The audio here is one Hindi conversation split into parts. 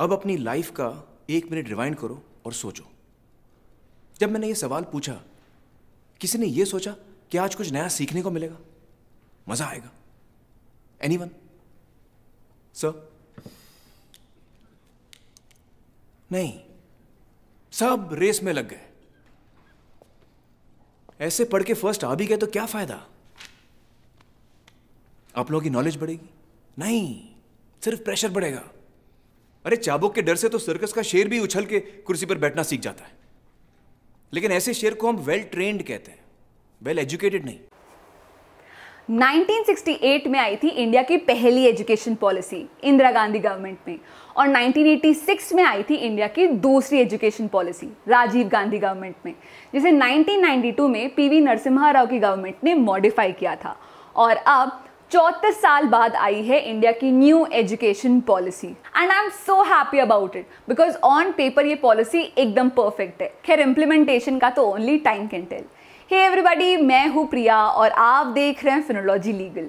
अब अपनी लाइफ का एक मिनट रिवाइंड करो और सोचो जब मैंने ये सवाल पूछा किसी ने ये सोचा कि आज कुछ नया सीखने को मिलेगा मजा आएगा एनी वन सर नहीं सब रेस में लग गए ऐसे पढ़ के फर्स्ट आ भी गए तो क्या फायदा आप लोगों की नॉलेज बढ़ेगी नहीं सिर्फ प्रेशर बढ़ेगा अरे चाबुक के डर से तो सर्कस का शेर भी उछल के कुर्सी पर बैठना सीख जाता है लेकिन ऐसे शेर को हम वेल ट्रेंड कहते हैं वेल एजुकेटेड नहीं 1968 में आई थी इंडिया की पहली education policy Indira Gandhi government में और 1986 में आई थी इंडिया की दूसरी education policy Rajiv Gandhi government में जिसे 1992 में पीवी नरसिम्हा राव की गवर्नमेंट ने मॉडिफाई किया था और अब चौतीस साल बाद आई है इंडिया की new education policy and I am so happy about it because on paper ये पॉलिसी एकदम परफेक्ट है खैर इम्प्लीमेंटेशन का तो only time can tell hey everybody मैं हूँ प्रिया और आप देख रहे हैं फिनोलॉजी लीगल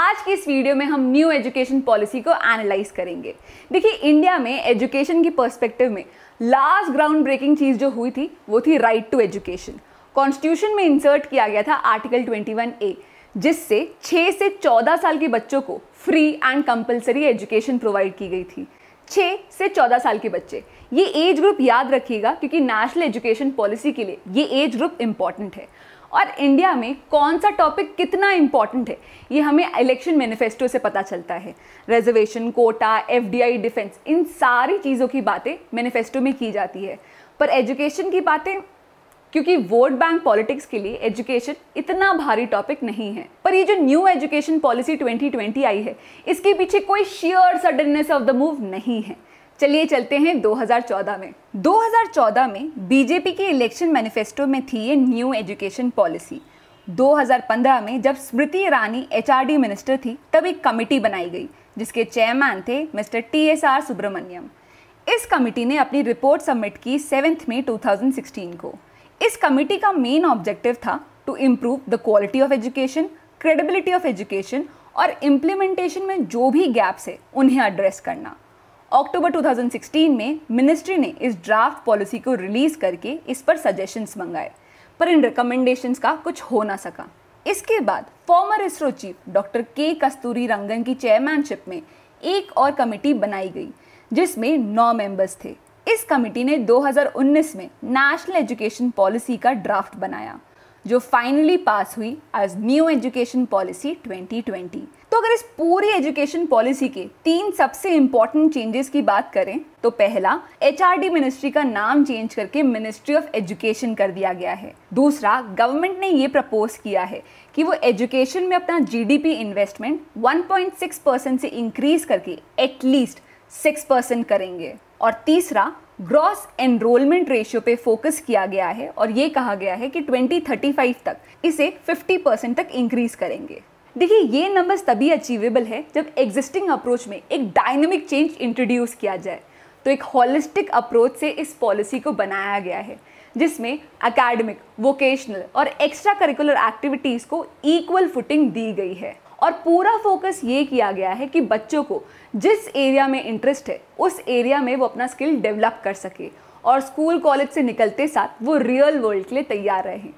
आज की इस वीडियो में हम न्यू एजुकेशन पॉलिसी को एनालाइज करेंगे देखिए इंडिया में एजुकेशन की पर्सपेक्टिव में लास्ट ग्राउंड ब्रेकिंग चीज़ जो हुई थी वो थी राइट टू एजुकेशन कॉन्स्टिट्यूशन में इंसर्ट किया गया था आर्टिकल ट्वेंटी वन ए जिससे 6 से 14 साल के बच्चों को free and compulsory education provide की गई थी 6 से 14 साल के बच्चे ये एज ग्रुप याद रखिएगा क्योंकि नेशनल एजुकेशन पॉलिसी के लिए ये एज ग्रुप इम्पॉर्टेंट है और इंडिया में कौन सा टॉपिक कितना इम्पॉर्टेंट है ये हमें इलेक्शन मैनिफेस्टो से पता चलता है रिजर्वेशन कोटा एफ डिफेंस इन सारी चीज़ों की बातें मैनिफेस्टो में की जाती है पर एजुकेशन की बातें क्योंकि वोट बैंक पॉलिटिक्स के लिए एजुकेशन इतना भारी टॉपिक नहीं है पर ये जो न्यू एजुकेशन पॉलिसी 2020 आई है इसके पीछे कोई sheer suddenness of the move नहीं है चलिए चलते हैं 2014 में 2014 में बीजेपी के इलेक्शन मैनिफेस्टो में थी ये न्यू एजुकेशन पॉलिसी 2015 में जब स्मृति ईरानी एच मिनिस्टर थी तब एक कमेटी बनाई गई जिसके चेयरमैन थे mister T S R Subramanian इस कमेटी ने अपनी रिपोर्ट सबमिट की सेवेंथ मई 2016 को इस कमेटी का मेन ऑब्जेक्टिव था to improve the quality of education credibility of education और इम्प्लीमेंटेशन में जो भी गैप्स है उन्हें एड्रेस करना अक्टूबर 2016 में मिनिस्ट्री ने इस ड्राफ्ट पॉलिसी को रिलीज़ करके इस पर सजेशंस मंगाए पर इन रिकमेंडेशंस का कुछ हो ना सका इसके बाद फॉर्मर इसरो चीफ डॉक्टर के कस्तूरी रंगन की चेयरमैनशिप में एक और कमेटी बनाई गई जिसमें नौ मेंबर्स थे इस कमेटी ने 2019 में नेशनल एजुकेशन पॉलिसी का ड्राफ्ट बनाया जो फाइनली पास हुई एज न्यू एजुकेशन पॉलिसी 2020। तो अगर इस पूरी एजुकेशन पॉलिसी के तीन सबसे इंपॉर्टेंट चेंजेस की बात करें तो पहला एच मिनिस्ट्री का नाम चेंज करके मिनिस्ट्री ऑफ एजुकेशन कर दिया गया है दूसरा गवर्नमेंट ने ये प्रपोज किया है कि वो एजुकेशन में अपना जीडीपी इन्वेस्टमेंट 1.6 परसेंट से इंक्रीज करके एटलीस्ट 6 परसेंट करेंगे और तीसरा ग्रॉस एनरोलमेंट रेशियो पे फोकस किया गया है और ये कहा गया है कि 2035 तक इसे 50 परसेंट तक इंक्रीज करेंगे देखिए ये नंबर्स तभी अचीवेबल है जब एग्जिस्टिंग अप्रोच में एक डायनेमिक चेंज इंट्रोड्यूस किया जाए तो एक हॉलिस्टिक अप्रोच से इस पॉलिसी को बनाया गया है जिसमें अकेडमिक वोकेशनल और एक्स्ट्रा करिकुलर एक्टिविटीज़ को इक्वल फुटिंग दी गई है और पूरा फोकस ये किया गया है कि बच्चों को जिस एरिया में इंटरेस्ट है उस एरिया में वो अपना स्किल डेवलप कर सके और स्कूल कॉलेज से निकलते साथ वो रियल वर्ल्ड के लिए तैयार रहें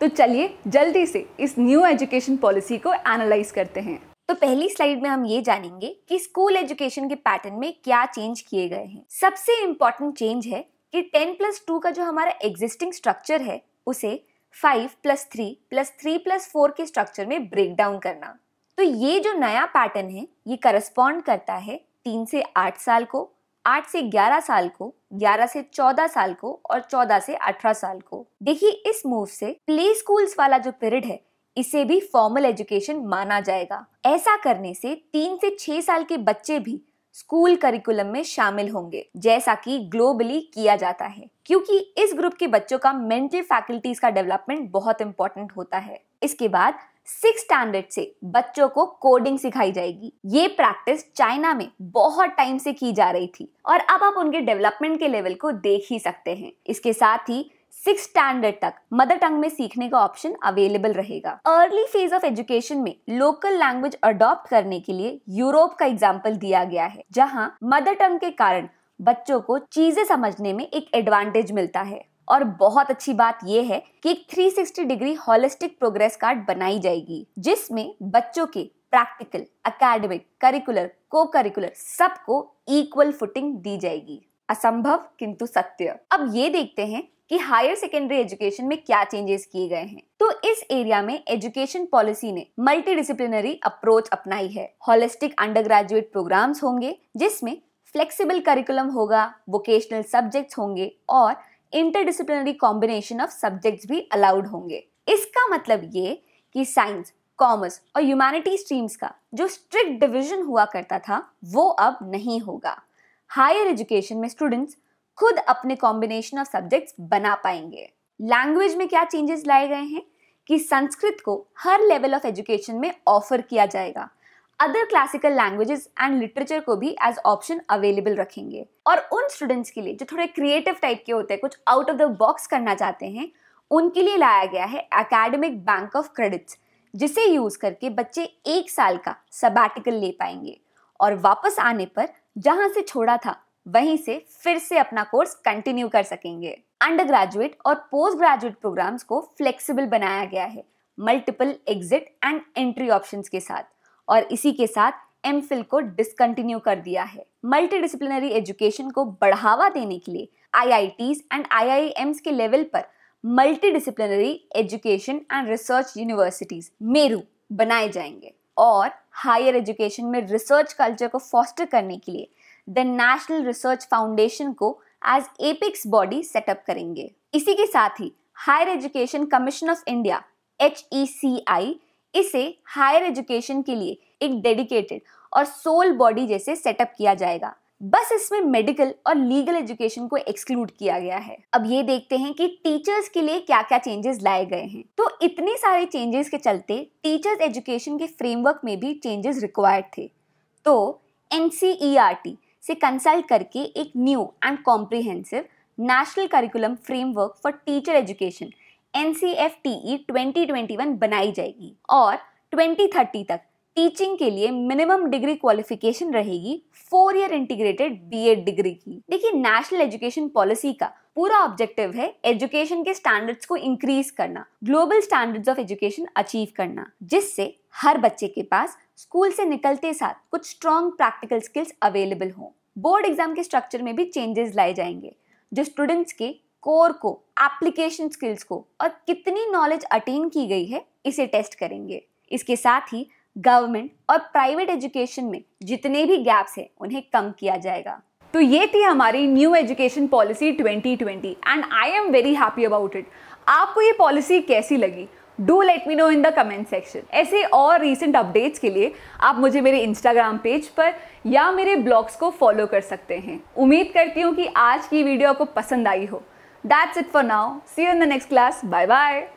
तो चलिए जल्दी से इस न्यू एजुकेशन पॉलिसी को एनालाइज करते हैं तो पहली स्लाइड में हम ये जानेंगे कि स्कूल एजुकेशन के पैटर्न में क्या चेंज किए गए हैं सबसे इम्पोर्टेंट चेंज है कि टेन प्लस टू का जो हमारा एग्जिस्टिंग स्ट्रक्चर है उसे five plus three plus three plus four के स्ट्रक्चर में ब्रेक डाउन करना तो ये जो नया पैटर्न है ये करस्पॉन्ड करता है तीन से आठ साल को आठ से ग्यारह साल को ग्यारह से चौदह साल को और चौदह से अठारह साल को देखिए इस मूव से प्ले स्कूल्स वाला जो पीरियड है इसे भी फॉर्मल एजुकेशन माना जाएगा ऐसा करने से तीन से छह साल के बच्चे भी स्कूल करिकुलम में शामिल होंगे जैसा कि ग्लोबली किया जाता है क्योंकि इस ग्रुप के बच्चों का मेंटल फैकल्टीज का डेवलपमेंट बहुत इंपॉर्टेंट होता है इसके बाद सिक्स स्टैंडर्ड से बच्चों को कोडिंग सिखाई जाएगी ये प्रैक्टिस चाइना में बहुत टाइम से की जा रही थी और अब आप उनके डेवलपमेंट के लेवल को देख ही सकते हैं इसके साथ ही सिक्स स्टैंडर्ड तक मदर टंग में सीखने का ऑप्शन अवेलेबल रहेगा अर्ली फेज ऑफ एजुकेशन में लोकल लैंग्वेज अडॉप्ट करने के लिए यूरोप का एग्जाम्पल दिया गया है जहाँ मदर टंग के कारण बच्चों को चीजें समझने में एक एडवांटेज मिलता है और बहुत अच्छी बात यह है कि एक 360 डिग्री हॉलिस्टिक प्रोग्रेस कार्ड बनाई जाएगी जिसमें बच्चों के प्रैक्टिकल अकेडमिक करिकुलर को करिकुलर सबको इक्वल फुटिंग दी जाएगी असंभव किंतु सत्य अब ये देखते हैं कि हायर सेकेंडरी एजुकेशन में क्या चेंजेस किए गए हैं तो इस एरिया में एजुकेशन पॉलिसी ने मल्टी डिसिप्लिनरी अप्रोच अपनाई है हॉलिस्टिक अंडर ग्रेजुएट प्रोग्राम्स होंगे जिसमें फ्लेक्सिबल करिकुलम होगा वोकेशनल सब्जेक्ट्स होंगे और इंटरडिसिप्लिनरी कॉम्बिनेशन ऑफ सब्जेक्ट्स भी अलाउड होंगे इसका मतलब ये कि साइंस कॉमर्स और ह्यूमैनिटी स्ट्रीम्स का जो स्ट्रिक्ट डिवीजन हुआ करता था वो अब नहीं होगा हायर एजुकेशन में स्टूडेंट्स खुद अपने कॉम्बिनेशन ऑफ सब्जेक्ट्स बना पाएंगे लैंग्वेज में क्या चेंजेस लाए गए हैं कि संस्कृत को हर लेवल ऑफ एजुकेशन में ऑफर किया जाएगा other classical languages and literature को भी एज ऑप्शन अवेलेबल रखेंगे और उन स्टूडेंट्स के लिए जो थोड़े क्रिएटिव टाइप के होते हैं कुछ आउट ऑफ द बॉक्स करना चाहते हैं उनके लिए लाया गया है एकेडमिक बैंक ऑफ क्रेडिट्स जिसे यूज करके बच्चे एक साल का सबैटिकल ले पाएंगे और वापस आने पर जहां से छोड़ा था वहीं से फिर से अपना कोर्स कंटिन्यू कर सकेंगे अंडर ग्रेजुएट और पोस्ट ग्रेजुएट प्रोग्राम्स को फ्लेक्सिबल बनाया गया है multiple exit and entry options के साथ और इसी के साथ एम को डिसकंटिन्यू कर दिया है मल्टीडिसिप्लिनरी एजुकेशन को बढ़ावा देने के लिए आई एंड आई के लेवल पर multidisciplinary education and research universities MERU बनाए जाएंगे और हायर एजुकेशन में रिसर्च कल्चर को फॉस्टर करने के लिए द नेशनल रिसर्च फाउंडेशन को एज एपिक्स बॉडी सेटअप करेंगे इसी के साथ ही higher education commission of India H E C I इसे हायर एजुकेशन के लिए एक डेडिकेटेड और सोल बॉडी जैसे सेटअप किया जाएगा बस इसमें मेडिकल और लीगल एजुकेशन को एक्सक्लूड किया गया है अब ये देखते हैं कि टीचर्स के लिए क्या क्या चेंजेस लाए गए हैं तो इतने सारे चेंजेस के चलते टीचर्स एजुकेशन के फ्रेमवर्क में भी चेंजेस रिक्वायर्ड थे तो एन e से कंसल्ट करके एक new and comprehensive national curriculum framework for teacher education N C F T E twenty twenty one बनाई जाएगी और ट्वेंटी थर्टी तक टीचिंग के लिए मिनिमम डिग्री क्वालिफिकेशन रहेगी four year integrated B Ed degree की देखिए नेशनल एजुकेशन पॉलिसी का पूरा ऑब्जेक्टिव है एजुकेशन के स्टैंडर्ड्स को इंक्रीज करना global standards of education achieve करना जिससे हर बच्चे के पास स्कूल से निकलते साथ कुछ स्ट्रॉन्ग प्रैक्टिकल स्किल्स अवेलेबल हों बोर्ड एग्जाम के स्ट्रक्चर में भी चेंजेस लाए जाएंगे जो स्टूडेंट्स के कोर को एप्लीकेशन स्किल्स को और कितनी नॉलेज अटेन की गई है इसे टेस्ट करेंगे इसके साथ ही गवर्नमेंट और प्राइवेट एजुकेशन में जितने भी गैप्स हैं उन्हें कम किया जाएगा तो ये थी हमारी new education policy 2020 and I am very happy about it आपको ये पॉलिसी कैसी लगी do let me know in the comment section ऐसे और रिसेंट अपडेट्स के लिए आप मुझे मेरे इंस्टाग्राम पेज पर या मेरे ब्लॉग्स को फॉलो कर सकते हैं उम्मीद करती हूँ कि आज की वीडियो आपको पसंद आई हो That's it for now. See you in the next class. Bye bye.